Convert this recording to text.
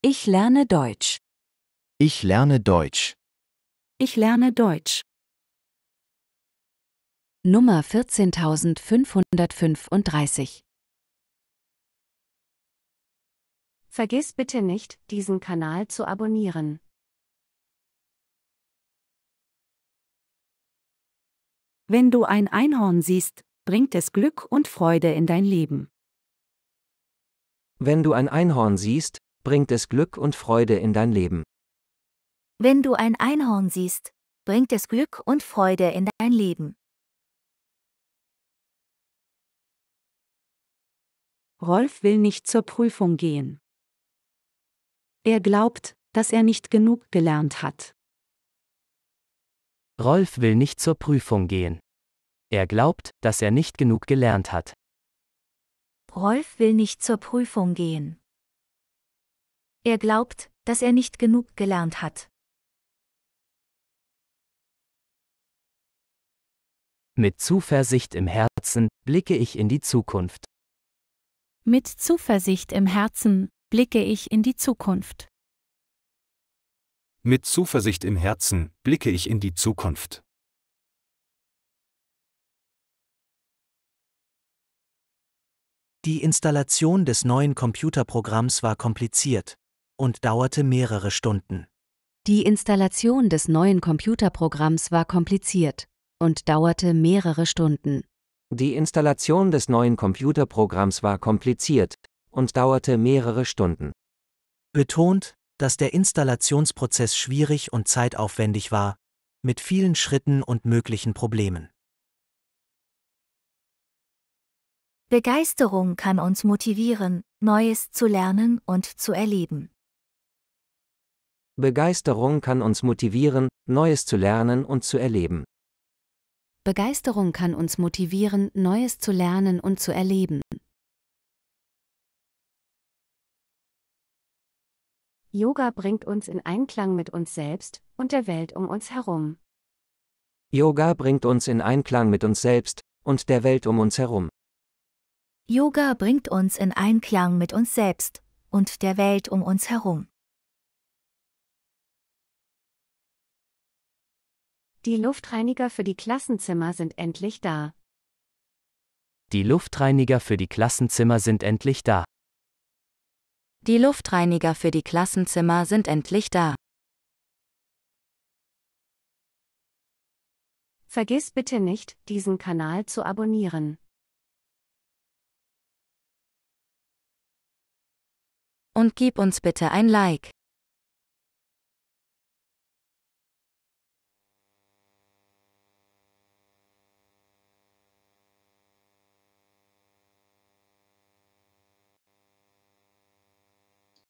Ich lerne Deutsch. Ich lerne Deutsch. Ich lerne Deutsch. Nummer 14535 Vergiss bitte nicht, diesen Kanal zu abonnieren. Wenn du ein Einhorn siehst, bringt es Glück und Freude in dein Leben. Wenn du ein Einhorn siehst, bringt es Glück und Freude in dein Leben. Wenn du ein Einhorn siehst, bringt es Glück und Freude in dein Leben. Rolf will nicht zur Prüfung gehen. Er glaubt, dass er nicht genug gelernt hat. Rolf will nicht zur Prüfung gehen. Er glaubt, dass er nicht genug gelernt hat. Rolf will nicht zur Prüfung gehen. Er glaubt, dass er nicht genug gelernt hat. Mit Zuversicht im Herzen blicke ich in die Zukunft. Mit Zuversicht im Herzen blicke ich in die Zukunft. Mit Zuversicht im Herzen blicke ich in die Zukunft. Die Installation des neuen Computerprogramms war kompliziert und dauerte mehrere Stunden. Die Installation des neuen Computerprogramms war kompliziert und dauerte mehrere Stunden. Die Installation des neuen Computerprogramms war kompliziert und dauerte mehrere Stunden. Betont, dass der Installationsprozess schwierig und zeitaufwendig war, mit vielen Schritten und möglichen Problemen. Begeisterung kann uns motivieren, Neues zu lernen und zu erleben. Begeisterung kann uns motivieren, Neues zu lernen und zu erleben. Begeisterung kann uns motivieren, Neues zu lernen und zu erleben. Yoga bringt uns in Einklang mit uns selbst und der Welt um uns herum. Yoga bringt uns in Einklang mit uns selbst und der Welt um uns herum. Yoga bringt uns in Einklang mit uns selbst und der Welt um uns herum. Die Luftreiniger für die Klassenzimmer sind endlich da. Die Luftreiniger für die Klassenzimmer sind endlich da. Die Luftreiniger für die Klassenzimmer sind endlich da. Vergiss bitte nicht, diesen Kanal zu abonnieren. Und gib uns bitte ein Like.